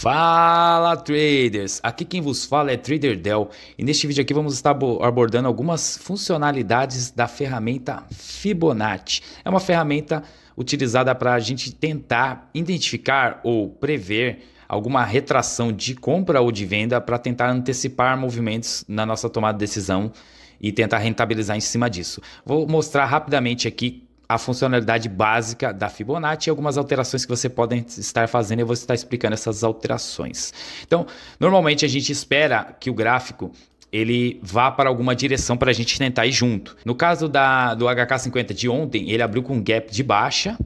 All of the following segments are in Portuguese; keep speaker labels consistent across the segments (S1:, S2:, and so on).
S1: Fala traders! Aqui quem vos fala é Trader Dell e neste vídeo aqui vamos estar abordando algumas funcionalidades da ferramenta Fibonacci. É uma ferramenta utilizada para a gente tentar identificar ou prever alguma retração de compra ou de venda para tentar antecipar movimentos na nossa tomada de decisão e tentar rentabilizar em cima disso. Vou mostrar rapidamente aqui a funcionalidade básica da Fibonacci e algumas alterações que você pode estar fazendo. Eu vou estar explicando essas alterações. Então, normalmente a gente espera que o gráfico ele vá para alguma direção para a gente tentar ir junto. No caso da, do HK50 de ontem, ele abriu com um gap de baixa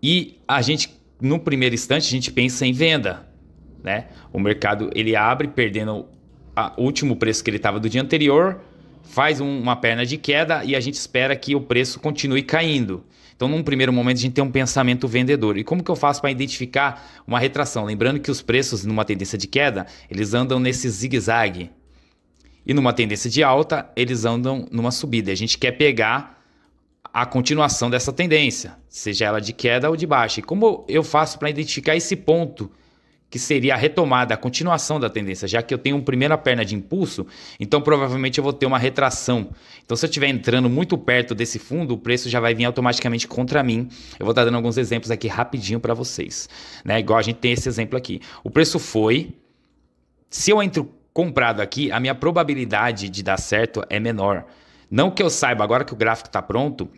S1: e a gente, no primeiro instante, a gente pensa em venda. Né? O mercado ele abre perdendo o último preço que ele estava do dia anterior faz um, uma perna de queda e a gente espera que o preço continue caindo. Então, num primeiro momento, a gente tem um pensamento vendedor. E como que eu faço para identificar uma retração? Lembrando que os preços, numa tendência de queda, eles andam nesse zigue-zague. E numa tendência de alta, eles andam numa subida. A gente quer pegar a continuação dessa tendência, seja ela de queda ou de baixa. E como eu faço para identificar esse ponto que seria a retomada, a continuação da tendência, já que eu tenho uma primeira perna de impulso, então provavelmente eu vou ter uma retração. Então, se eu estiver entrando muito perto desse fundo, o preço já vai vir automaticamente contra mim. Eu vou estar dando alguns exemplos aqui rapidinho para vocês, né? Igual a gente tem esse exemplo aqui. O preço foi, se eu entro comprado aqui, a minha probabilidade de dar certo é menor. Não que eu saiba agora que o gráfico está pronto,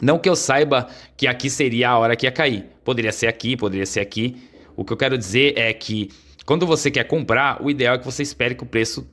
S1: não que eu saiba que aqui seria a hora que ia cair. Poderia ser aqui, poderia ser aqui. O que eu quero dizer é que quando você quer comprar, o ideal é que você espere que o preço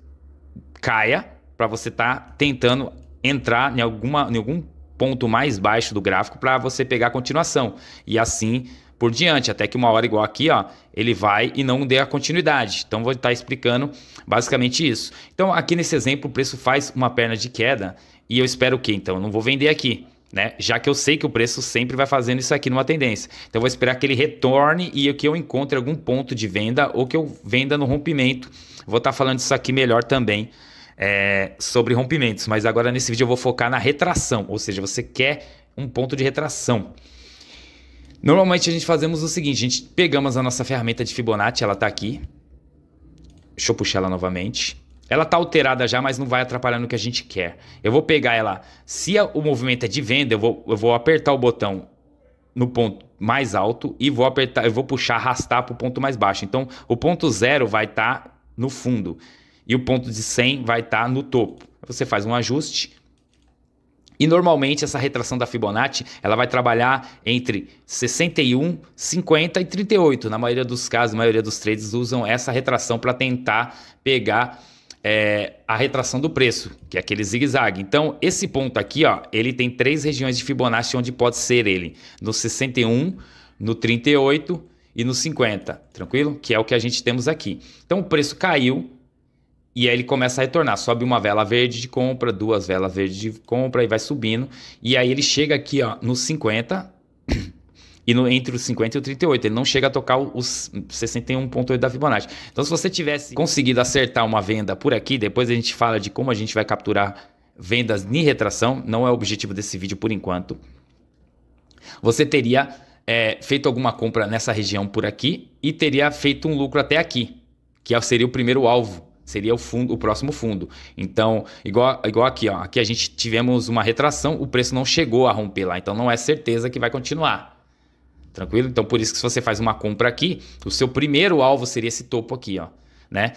S1: caia para você estar tá tentando entrar em, alguma, em algum ponto mais baixo do gráfico para você pegar a continuação. E assim por diante, até que uma hora igual aqui, ó, ele vai e não dê a continuidade. Então vou estar tá explicando basicamente isso. Então aqui nesse exemplo, o preço faz uma perna de queda e eu espero o quê? Então eu não vou vender aqui. Né? Já que eu sei que o preço sempre vai fazendo isso aqui numa tendência. Então eu vou esperar que ele retorne e que eu encontre algum ponto de venda ou que eu venda no rompimento. Vou estar tá falando isso aqui melhor também é, sobre rompimentos, mas agora nesse vídeo eu vou focar na retração, ou seja, você quer um ponto de retração. Normalmente a gente fazemos o seguinte, a gente pegamos a nossa ferramenta de Fibonacci, ela está aqui. Deixa eu puxar ela novamente. Ela tá alterada já, mas não vai atrapalhar no que a gente quer. Eu vou pegar ela. Se o movimento é de venda, eu vou, eu vou apertar o botão no ponto mais alto e vou apertar, eu vou puxar, arrastar para o ponto mais baixo. Então, o ponto zero vai estar tá no fundo e o ponto de 100 vai estar tá no topo. Você faz um ajuste e normalmente essa retração da Fibonacci, ela vai trabalhar entre 61, 50 e 38. Na maioria dos casos, a maioria dos trades usam essa retração para tentar pegar é, a retração do preço, que é aquele zigue-zague. Então, esse ponto aqui, ó, ele tem três regiões de Fibonacci onde pode ser ele. No 61, no 38 e no 50, tranquilo? Que é o que a gente temos aqui. Então, o preço caiu e aí ele começa a retornar. Sobe uma vela verde de compra, duas velas verdes de compra e vai subindo. E aí ele chega aqui ó, no 50... E no, entre os 50 e o 38, ele não chega a tocar os 61,8 da Fibonacci. Então, se você tivesse conseguido acertar uma venda por aqui, depois a gente fala de como a gente vai capturar vendas em retração, não é o objetivo desse vídeo por enquanto. Você teria é, feito alguma compra nessa região por aqui e teria feito um lucro até aqui, que é seria o primeiro alvo seria o fundo, o próximo fundo. Então, igual, igual aqui, ó, aqui a gente tivemos uma retração, o preço não chegou a romper lá, então não é certeza que vai continuar. Tranquilo? Então, por isso que se você faz uma compra aqui, o seu primeiro alvo seria esse topo aqui, ó, né?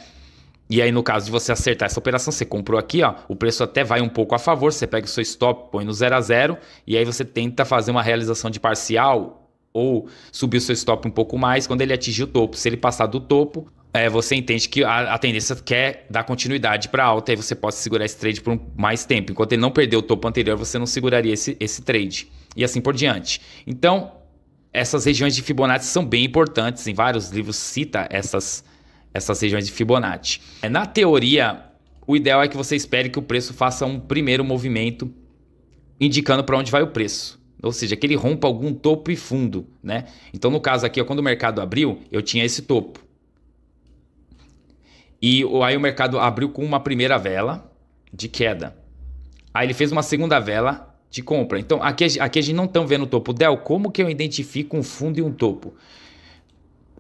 S1: E aí, no caso de você acertar essa operação, você comprou aqui, ó, o preço até vai um pouco a favor, você pega o seu stop, põe no 0 a 0 e aí você tenta fazer uma realização de parcial ou subir o seu stop um pouco mais quando ele atingir o topo. Se ele passar do topo, é, você entende que a, a, tendência quer dar continuidade para alta e você pode segurar esse trade por um, mais tempo. Enquanto ele não perder o topo anterior, você não seguraria esse, esse trade. E assim por diante. Então, essas regiões de Fibonacci são bem importantes. Em vários livros cita essas, essas regiões de Fibonacci. É, na teoria, o ideal é que você espere que o preço faça um primeiro movimento indicando para onde vai o preço. Ou seja, que ele rompa algum topo e fundo, né? Então, no caso aqui, quando o mercado abriu, eu tinha esse topo. E aí o mercado abriu com uma primeira vela de queda. Aí ele fez uma segunda vela de compra. Então, aqui, aqui a gente não está vendo o topo. Del, como que eu identifico um fundo e um topo?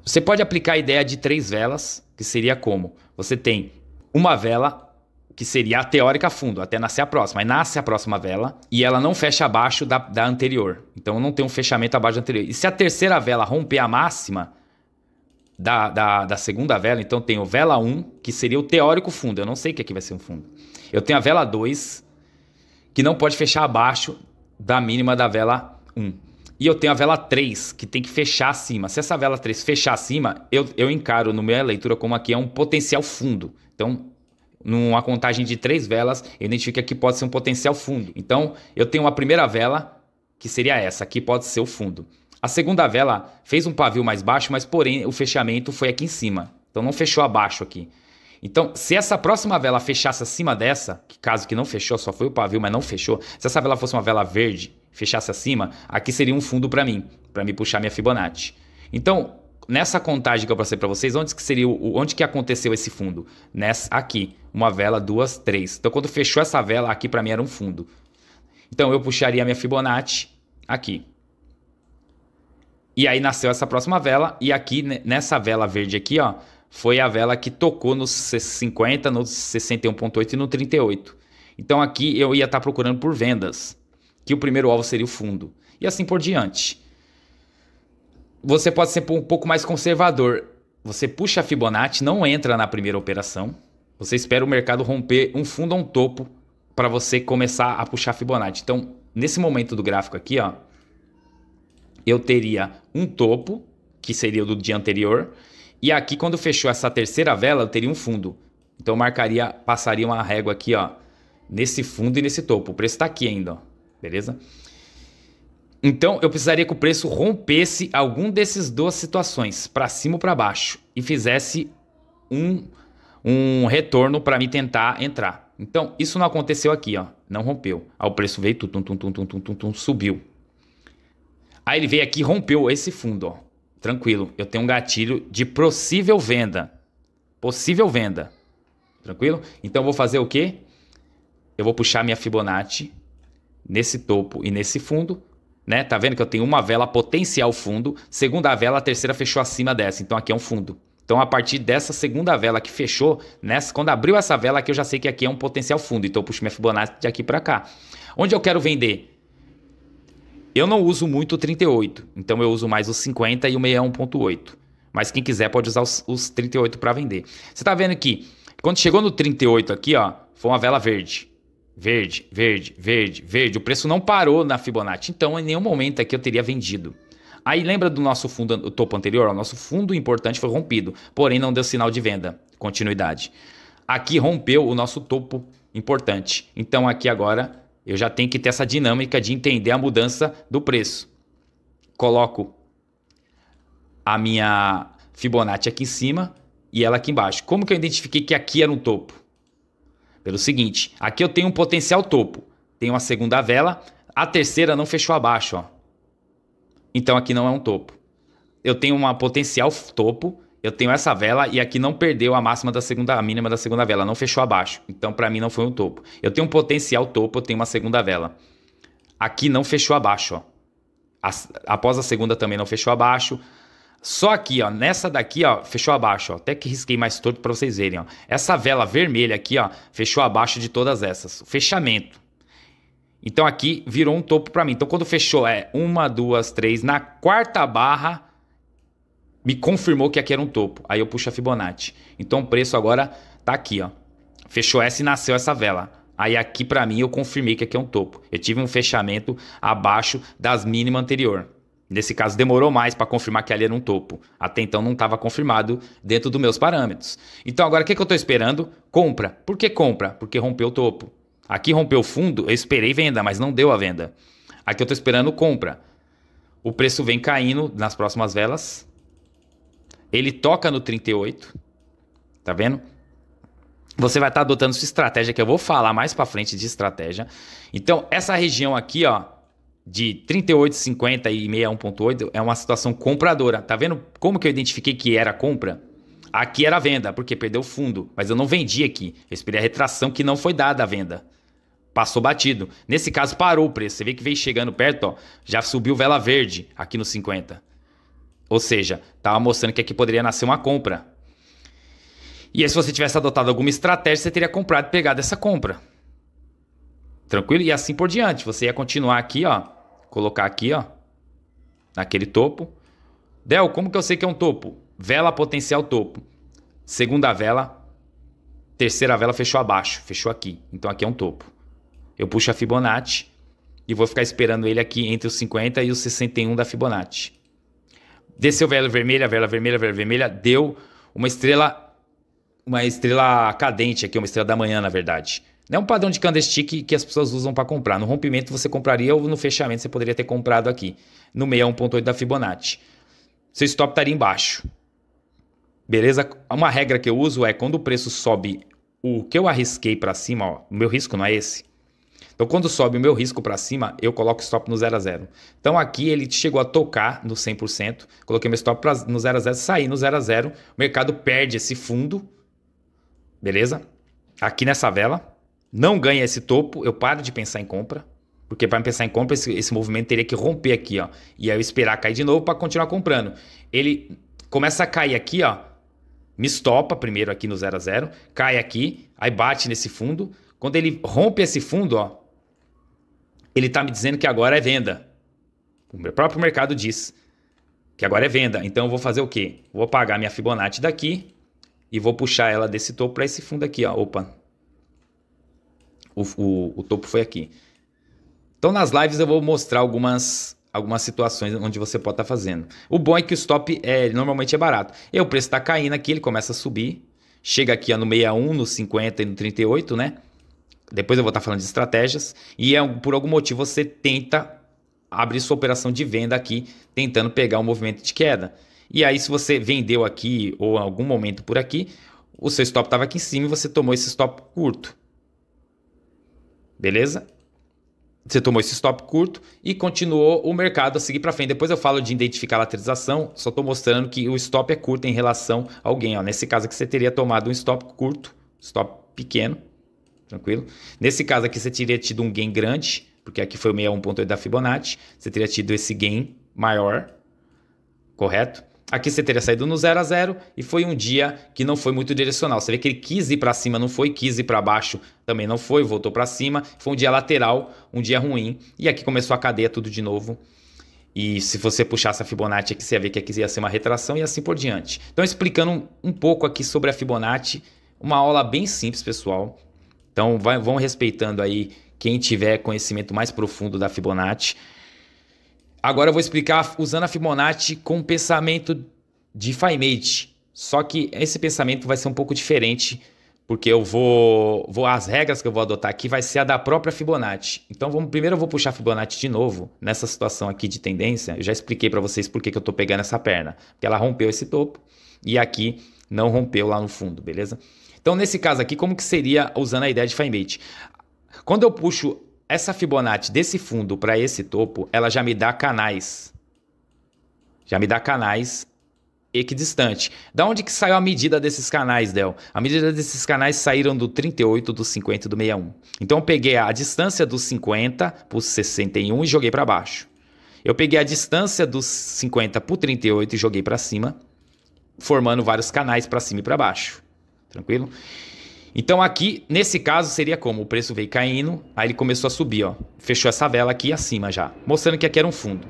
S1: Você pode aplicar a ideia de três velas, que seria como? Você tem uma vela, que seria a teórica fundo, até nascer a próxima. Aí nasce a próxima vela e ela não fecha abaixo da, da anterior. Então, não tem um fechamento abaixo da anterior. E se a terceira vela romper a máxima, da, da, da, segunda vela, então tenho vela 1, que seria o teórico fundo. Eu não sei o que aqui é vai ser um fundo. Eu tenho a vela 2, que não pode fechar abaixo da mínima da vela 1. E eu tenho a vela 3, que tem que fechar acima. Se essa vela 3 fechar acima, eu, eu encaro no minha leitura como aqui é um potencial fundo. Então, numa contagem de três velas, identifica que pode ser um potencial fundo. Então, eu tenho uma primeira vela, que seria essa, aqui pode ser o fundo. A segunda vela fez um pavio mais baixo, mas porém o fechamento foi aqui em cima. Então não fechou abaixo aqui. Então, se essa próxima vela fechasse acima dessa, que caso que não fechou, só foi o pavio, mas não fechou, se essa vela fosse uma vela verde, fechasse acima, aqui seria um fundo para mim, para me puxar minha Fibonacci. Então, nessa contagem que eu passei para vocês, onde que seria o, onde que aconteceu esse fundo? Nessa aqui, uma vela, duas, três. Então, quando fechou essa vela aqui para mim era um fundo. Então, eu puxaria a minha Fibonacci aqui. E aí nasceu essa próxima vela e aqui nessa vela verde aqui, ó, foi a vela que tocou no 50, no 61.8 e no 38. Então aqui eu ia estar tá procurando por vendas, que o primeiro alvo seria o fundo, e assim por diante. Você pode ser um pouco mais conservador. Você puxa a Fibonacci, não entra na primeira operação. Você espera o mercado romper um fundo ou um topo para você começar a puxar a Fibonacci. Então, nesse momento do gráfico aqui, ó, eu teria um topo, que seria o do dia anterior, e aqui, quando fechou essa terceira vela, eu teria um fundo. Então eu marcaria, passaria uma régua aqui, ó, nesse fundo e nesse topo. O preço está aqui ainda, ó, beleza? Então eu precisaria que o preço rompesse algum desses duas situações, para cima ou para baixo, e fizesse um, um retorno para me tentar entrar. Então isso não aconteceu aqui, ó, não rompeu. Aí o preço veio, tum, tum, tum, tum, tum, tum, tum, subiu. Aí ele veio aqui e rompeu esse fundo, ó tranquilo, eu tenho um gatilho de possível venda. Possível venda. Tranquilo? Então eu vou fazer o quê? Eu vou puxar minha Fibonacci nesse topo e nesse fundo, né? Tá vendo que eu tenho uma vela potencial fundo, segunda vela, a terceira fechou acima dessa, então aqui é um fundo. Então a partir dessa segunda vela que fechou, nessa, quando abriu essa vela aqui, eu já sei que aqui é um potencial fundo, então eu puxo minha Fibonacci de aqui para cá. Onde eu quero vender? Eu não uso muito o 38, então eu uso mais os 50 e o 61.8. Mas quem quiser pode usar os, os 38 para vender. Você tá vendo que quando chegou no 38 aqui, ó, foi uma vela verde. Verde, verde, verde, verde. O preço não parou na Fibonacci, então em nenhum momento aqui eu teria vendido. Aí lembra do nosso fundo, o topo anterior? O nosso fundo importante foi rompido, porém não deu sinal de venda. Continuidade. Aqui rompeu o nosso topo importante. Então aqui agora eu já tenho que ter essa dinâmica de entender a mudança do preço. Coloco a minha Fibonacci aqui em cima e ela aqui embaixo. Como que eu identifiquei que aqui era um topo? Pelo seguinte, aqui eu tenho um potencial topo, tenho uma segunda vela, a terceira não fechou abaixo, ó. Então aqui não é um topo. Eu tenho uma potencial topo eu tenho essa vela e aqui não perdeu a máxima da segunda, a mínima da segunda vela, não fechou abaixo. Então para mim não foi um topo. Eu tenho um potencial topo, eu tenho uma segunda vela. Aqui não fechou abaixo, ó. após a segunda também não fechou abaixo. Só aqui, ó, nessa daqui, ó, fechou abaixo, ó. Até que risquei mais torto para vocês verem, ó. Essa vela vermelha aqui, ó, fechou abaixo de todas essas. Fechamento. Então aqui virou um topo para mim. Então quando fechou é uma, duas, três na quarta barra, me confirmou que aqui era um topo. Aí eu puxo a Fibonacci. Então o preço agora tá aqui, ó. Fechou essa e nasceu essa vela. Aí aqui para mim eu confirmei que aqui é um topo. Eu tive um fechamento abaixo das mínimas anterior. Nesse caso demorou mais para confirmar que ali era um topo. Até então não estava confirmado dentro dos meus parâmetros. Então agora o que, que eu estou esperando? Compra. Por que compra? Porque rompeu o topo. Aqui rompeu o fundo, eu esperei venda, mas não deu a venda. Aqui eu estou esperando compra. O preço vem caindo nas próximas velas, ele toca no 38. Tá vendo? Você vai estar tá adotando sua estratégia, que eu vou falar mais para frente de estratégia. Então, essa região aqui, ó, de 38,50 e 61,8 é uma situação compradora. Tá vendo como que eu identifiquei que era compra? Aqui era venda, porque perdeu fundo, mas eu não vendi aqui. Eu esperei a retração que não foi dada a venda. Passou batido. Nesse caso, parou o preço. Você vê que veio chegando perto, ó. Já subiu vela verde aqui no 50. Ou seja, estava mostrando que aqui poderia nascer uma compra. E aí, se você tivesse adotado alguma estratégia, você teria comprado e pegado essa compra. Tranquilo? E assim por diante. Você ia continuar aqui, ó. Colocar aqui, ó. Naquele topo. Del, como que eu sei que é um topo? Vela potencial topo. Segunda vela. Terceira vela fechou abaixo. Fechou aqui. Então aqui é um topo. Eu puxo a Fibonacci. E vou ficar esperando ele aqui entre os 50 e os 61 da Fibonacci. Desceu vela vermelha, vela vermelha, vela vermelha, deu uma estrela uma estrela cadente aqui, uma estrela da manhã, na verdade. Não é um padrão de candlestick que as pessoas usam para comprar. No rompimento você compraria ou no fechamento você poderia ter comprado aqui, no meio da Fibonacci. Seu stop estaria embaixo. Beleza? Uma regra que eu uso é quando o preço sobe, o que eu arrisquei para cima, ó, o meu risco não é esse. Então, quando sobe o meu risco para cima, eu coloco o stop no 0 a 0. Então, aqui ele chegou a tocar no 100%, coloquei meu stop pra, no 0 a 0, saí no 0 a 0, o mercado perde esse fundo, beleza? Aqui nessa vela, não ganha esse topo, eu paro de pensar em compra, porque para pensar em compra, esse, esse, movimento teria que romper aqui, ó. E aí eu esperar cair de novo para continuar comprando. Ele começa a cair aqui, ó. Me estopa primeiro aqui no 0 a 0, cai aqui, aí bate nesse fundo. Quando ele rompe esse fundo, ó, ele está me dizendo que agora é venda. O meu próprio mercado diz que agora é venda. Então eu vou fazer o quê? Vou pagar minha Fibonacci daqui e vou puxar ela desse topo para esse fundo aqui. Ó. Opa, o, o, o topo foi aqui. Então nas lives eu vou mostrar algumas algumas situações onde você pode estar tá fazendo. O bom é que o stop é, normalmente é barato. E o preço está caindo aqui, ele começa a subir. Chega aqui ó, no 61, no 50 e no 38, né? Depois eu vou estar falando de estratégias. E é, por algum motivo você tenta abrir sua operação de venda aqui, tentando pegar o um movimento de queda. E aí, se você vendeu aqui ou em algum momento por aqui, o seu stop estava aqui em cima e você tomou esse stop curto. Beleza? Você tomou esse stop curto e continuou o mercado a seguir para frente. Depois eu falo de identificar a lateralização, só estou mostrando que o stop é curto em relação a alguém. Ó. Nesse caso aqui, você teria tomado um stop curto, stop pequeno, Tranquilo? Nesse caso aqui, você teria tido um gain grande, porque aqui foi o 61.8 da Fibonacci. Você teria tido esse gain maior, correto? Aqui você teria saído no 0 a 0 e foi um dia que não foi muito direcional. Você vê que ele quis ir para cima, não foi, quis ir para baixo, também não foi, voltou para cima. Foi um dia lateral, um dia ruim. E aqui começou a cadeia tudo de novo. E se você puxasse a Fibonacci aqui, você ia ver que aqui ia ser uma retração e assim por diante. Então, explicando um pouco aqui sobre a Fibonacci, uma aula bem simples, pessoal. Então vai, vão respeitando aí quem tiver conhecimento mais profundo da Fibonacci. Agora eu vou explicar usando a Fibonacci com pensamento de Feynman. Só que esse pensamento vai ser um pouco diferente, porque eu vou, vou as regras que eu vou adotar aqui vai ser a da própria Fibonacci. Então vamos primeiro eu vou puxar a Fibonacci de novo nessa situação aqui de tendência. Eu já expliquei para vocês por que, que eu estou pegando essa perna, porque ela rompeu esse topo e aqui não rompeu lá no fundo, beleza? Então, nesse caso aqui, como que seria usando a ideia de Feynman? Quando eu puxo essa Fibonacci desse fundo para esse topo, ela já me dá canais. Já me dá canais equidistante. Da onde que saiu a medida desses canais, Del? A medida desses canais saíram do 38, do 50 e do 61. Então eu peguei a distância dos 50 o 61 e joguei para baixo. Eu peguei a distância dos 50 o 38 e joguei para cima, formando vários canais para cima e para baixo. Tranquilo? Então aqui, nesse caso, seria como? O preço veio caindo, aí ele começou a subir, ó. Fechou essa vela aqui acima já, mostrando que aqui era um fundo.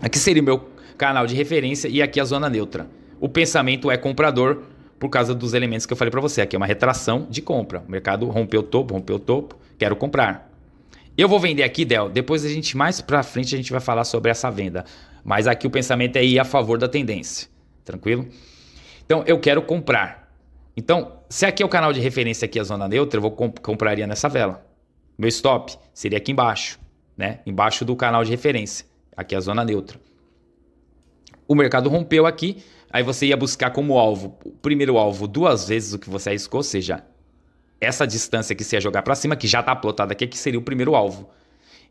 S1: Aqui seria o meu canal de referência e aqui a zona neutra. O pensamento é comprador por causa dos elementos que eu falei para você. Aqui é uma retração de compra. O mercado rompeu o topo, rompeu o topo, quero comprar. Eu vou vender aqui, Del. Depois a gente mais para frente a gente vai falar sobre essa venda. Mas aqui o pensamento é ir a favor da tendência. Tranquilo? Então eu quero comprar. Então, se aqui é o canal de referência aqui a zona neutra, eu vou comp compraria nessa vela. Meu stop seria aqui embaixo, né? Embaixo do canal de referência. Aqui é a zona neutra. O mercado rompeu aqui, aí você ia buscar como alvo, o primeiro alvo duas vezes o que você arriscou, ou seja, essa distância que você ia jogar para cima, que já tá plotada aqui, que seria o primeiro alvo.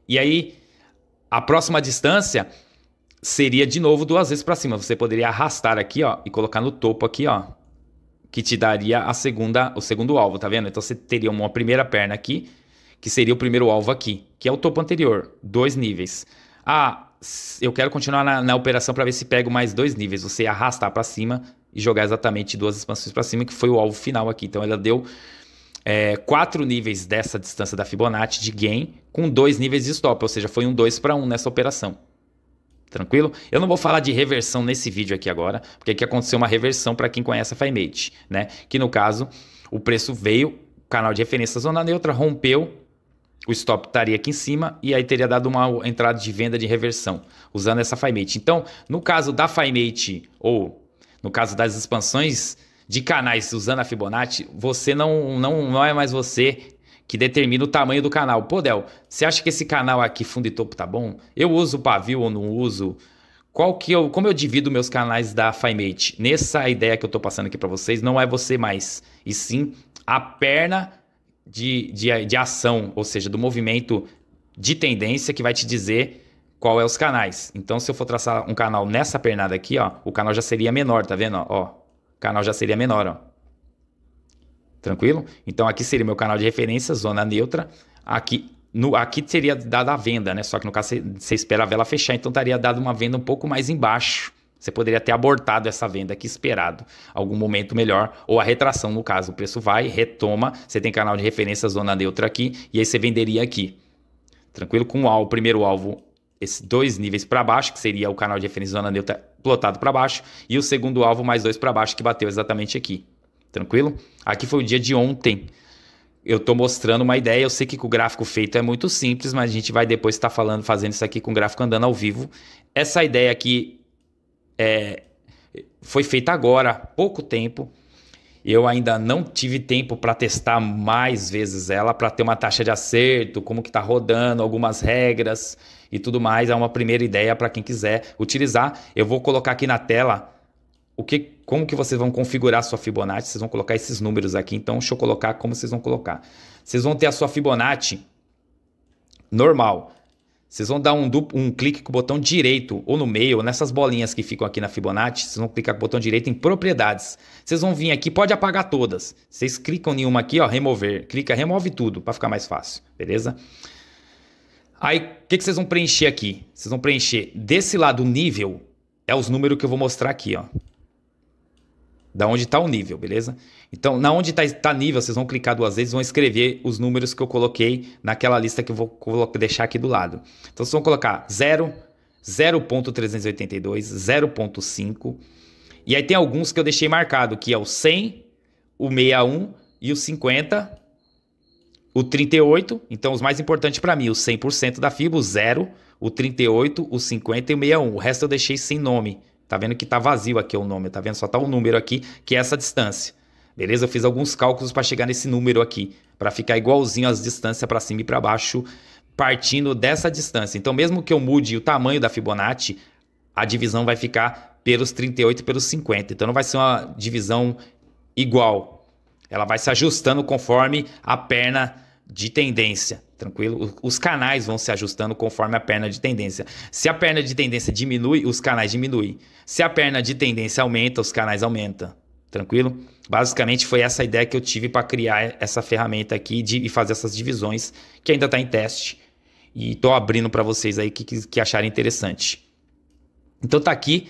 S1: E aí, a próxima distância seria de novo duas vezes para cima. Você poderia arrastar aqui, ó, e colocar no topo aqui, ó, que te daria a segunda, o segundo alvo, tá vendo? Então você teria uma primeira perna aqui, que seria o primeiro alvo aqui, que é o topo anterior, dois níveis. Ah, eu quero continuar na, na operação para ver se pego mais dois níveis. Você arrastar para cima e jogar exatamente duas expansões para cima, que foi o alvo final aqui. Então ela deu é, quatro níveis dessa distância da Fibonacci de gain com dois níveis de stop, ou seja, foi um 2 para 1 um nessa operação. Tranquilo? Eu não vou falar de reversão nesse vídeo aqui agora, porque aqui aconteceu uma reversão para quem conhece a FiMate, né? Que no caso, o preço veio, canal de referência zona neutra rompeu, o stop estaria aqui em cima e aí teria dado uma entrada de venda de reversão usando essa FiMate. Então, no caso da FiMate ou no caso das expansões de canais usando a Fibonacci, você não, não, não é mais você que determina o tamanho do canal. Pô, Del, você acha que esse canal aqui, fundo e topo, tá bom? Eu uso pavio ou não uso? Qual que eu, como eu divido meus canais da FiMate? Nessa ideia que eu tô passando aqui para vocês, não é você mais, e sim a perna de, de, de ação, ou seja, do movimento de tendência que vai te dizer qual é os canais. Então, se eu for traçar um canal nessa pernada aqui, ó, o canal já seria menor, tá vendo? Ó, o canal já seria menor, ó. Tranquilo? Então aqui seria meu canal de referência, zona neutra. Aqui, no, aqui seria dada a venda, né? Só que no caso você, espera a vela fechar, então estaria dada uma venda um pouco mais embaixo. Você poderia ter abortado essa venda aqui esperado, algum momento melhor, ou a retração no caso. O preço vai, retoma, você tem canal de referência, zona neutra aqui, e aí você venderia aqui. Tranquilo? Com o, alvo, o primeiro alvo, esses dois níveis para baixo, que seria o canal de referência, zona neutra plotado para baixo, e o segundo alvo mais dois para baixo, que bateu exatamente aqui. Tranquilo? Aqui foi o dia de ontem. Eu estou mostrando uma ideia. Eu sei que com o gráfico feito é muito simples, mas a gente vai depois estar tá falando, fazendo isso aqui com o gráfico andando ao vivo. Essa ideia aqui é, foi feita agora, há pouco tempo. Eu ainda não tive tempo para testar mais vezes ela, para ter uma taxa de acerto, como que está rodando, algumas regras e tudo mais. É uma primeira ideia para quem quiser utilizar. Eu vou colocar aqui na tela o que, como que vocês vão configurar a sua Fibonacci, vocês vão colocar esses números aqui, então deixa eu colocar como vocês vão colocar. Vocês vão ter a sua Fibonacci normal. Vocês vão dar um, duplo, um clique com o botão direito, ou no meio, ou nessas bolinhas que ficam aqui na Fibonacci, vocês vão clicar com o botão direito em propriedades. Vocês vão vir aqui, pode apagar todas. Vocês clicam em uma aqui, ó, remover. Clica, remove tudo, para ficar mais fácil, beleza? Aí, o que, que vocês vão preencher aqui? Vocês vão preencher desse lado o nível, é os números que eu vou mostrar aqui, ó da onde está o nível, beleza? Então, na onde está tá nível, vocês vão clicar duas vezes, vão escrever os números que eu coloquei naquela lista que eu vou deixar aqui do lado. Então, vocês vão colocar 0, 0.382, 0.5, e aí tem alguns que eu deixei marcado, que é o 100, o 61 e o 50, o 38, então os mais importantes para mim, o 100% da FIBO, o 0, o 38, o 50 e o 61. O resto eu deixei sem nome, Tá vendo que tá vazio aqui o nome, tá vendo? Só tá o um número aqui, que é essa distância. Beleza? Eu fiz alguns cálculos para chegar nesse número aqui, para ficar igualzinho as distâncias para cima e para baixo, partindo dessa distância. Então, mesmo que eu mude o tamanho da Fibonacci, a divisão vai ficar pelos 38 e pelos 50. Então, não vai ser uma divisão igual. Ela vai se ajustando conforme a perna de tendência. Tranquilo? Os canais vão se ajustando conforme a perna de tendência. Se a perna de tendência diminui, os canais diminuem. Se a perna de tendência aumenta, os canais aumentam. Tranquilo? Basicamente foi essa ideia que eu tive para criar essa ferramenta aqui de, e fazer essas divisões que ainda está em teste. E estou abrindo para vocês aí que, que, acharem interessante. Então tá aqui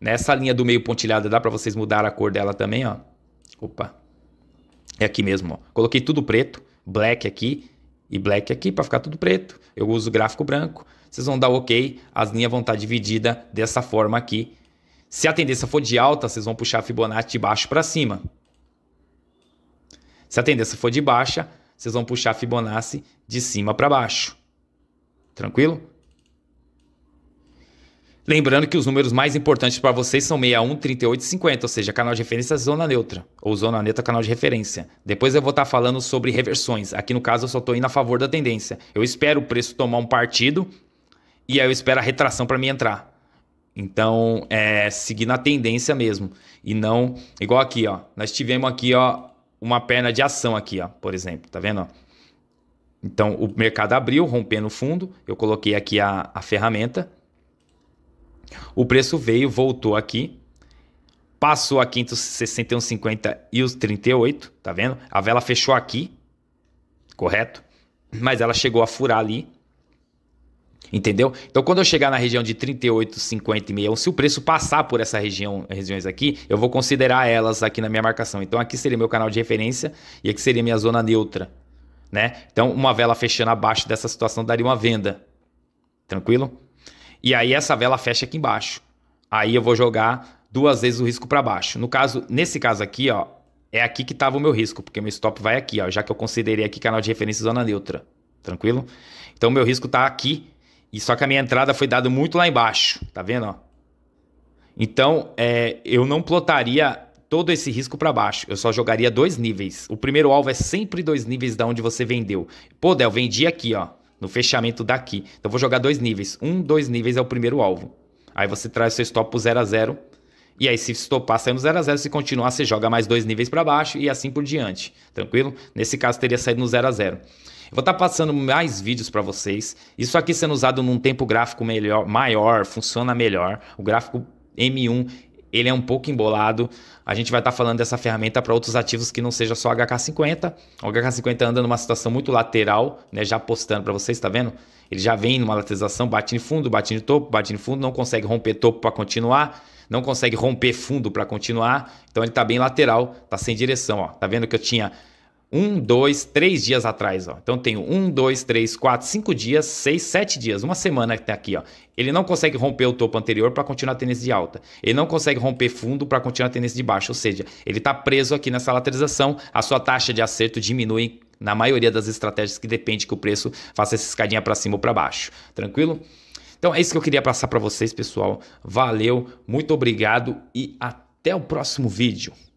S1: Nessa linha do meio pontilhada dá para vocês mudar a cor dela também, ó. Opa. É aqui mesmo, ó. Coloquei tudo preto, black aqui e black aqui para ficar tudo preto. Eu uso gráfico branco. Vocês vão dar OK, as linhas vão estar tá divididas dessa forma aqui. Se a tendência for de alta, vocês vão puxar a Fibonacci de baixo para cima. Se a tendência for de baixa, vocês vão puxar a Fibonacci de cima para baixo. Tranquilo? Lembrando que os números mais importantes para vocês são 61, 38 e 50, ou seja, canal de referência zona neutra, ou zona neutra canal de referência. Depois eu vou estar tá falando sobre reversões. Aqui no caso eu só estou indo a favor da tendência. Eu espero o preço tomar um partido e aí eu espero a retração para mim entrar. Então, é seguir na tendência mesmo e não igual aqui, ó. Nós tivemos aqui, ó, uma perna de ação aqui, ó, por exemplo, tá vendo? Então, o mercado abriu, rompendo o fundo. Eu coloquei aqui a, a ferramenta o preço veio, voltou aqui, passou aqui entre os 61,50 e os 38, tá vendo? A vela fechou aqui, correto? Mas ela chegou a furar ali, entendeu? Então quando eu chegar na região de 38,50 e meio, se o preço passar por essa região, regiões aqui, eu vou considerar elas aqui na minha marcação. Então aqui seria meu canal de referência e aqui seria minha zona neutra, né? Então uma vela fechando abaixo dessa situação daria uma venda. Tranquilo? E aí essa vela fecha aqui embaixo. Aí eu vou jogar duas vezes o risco para baixo. No caso, nesse caso aqui, ó, é aqui que estava o meu risco, porque meu stop vai aqui, ó, já que eu considerei aqui canal de referência zona neutra. Tranquilo? Então meu risco está aqui. E só que a minha entrada foi dada muito lá embaixo, tá vendo? Ó? Então, é, eu não plotaria todo esse risco para baixo. Eu só jogaria dois níveis. O primeiro alvo é sempre dois níveis da onde você vendeu. Pô, Del, vendi aqui, ó no fechamento daqui. Então eu vou jogar dois níveis. Um, dois níveis é o primeiro alvo. Aí você traz seu stop pro 0 a 0 E aí se stopar no 0 a 0 se continuar você joga mais dois níveis para baixo e assim por diante. Tranquilo? Nesse caso teria saído no 0 a 0 eu vou estar tá passando mais vídeos para vocês. Isso aqui sendo usado num tempo gráfico melhor, maior, funciona melhor. O gráfico M1 ele é um pouco embolado. A gente vai estar tá falando dessa ferramenta para outros ativos que não seja só HK50. O HK50 anda numa situação muito lateral, né? Já postando para vocês, tá vendo? Ele já vem numa lateralização, bate em fundo, bate em topo, bate em fundo, não consegue romper topo para continuar, não consegue romper fundo para continuar. Então ele está bem lateral, está sem direção, ó. Tá vendo que eu tinha um, dois, três dias atrás, ó. Então tenho um, dois, três, quatro, cinco dias, seis, sete dias, uma semana que tá aqui, ó. Ele não consegue romper o topo anterior para continuar a tendência de alta. Ele não consegue romper fundo para continuar a tendência de baixo. Ou seja, ele está preso aqui nessa lateralização. A sua taxa de acerto diminui na maioria das estratégias que depende que o preço faça essa escadinha para cima ou para baixo. Tranquilo? Então é isso que eu queria passar para vocês, pessoal. Valeu, muito obrigado e até o próximo vídeo.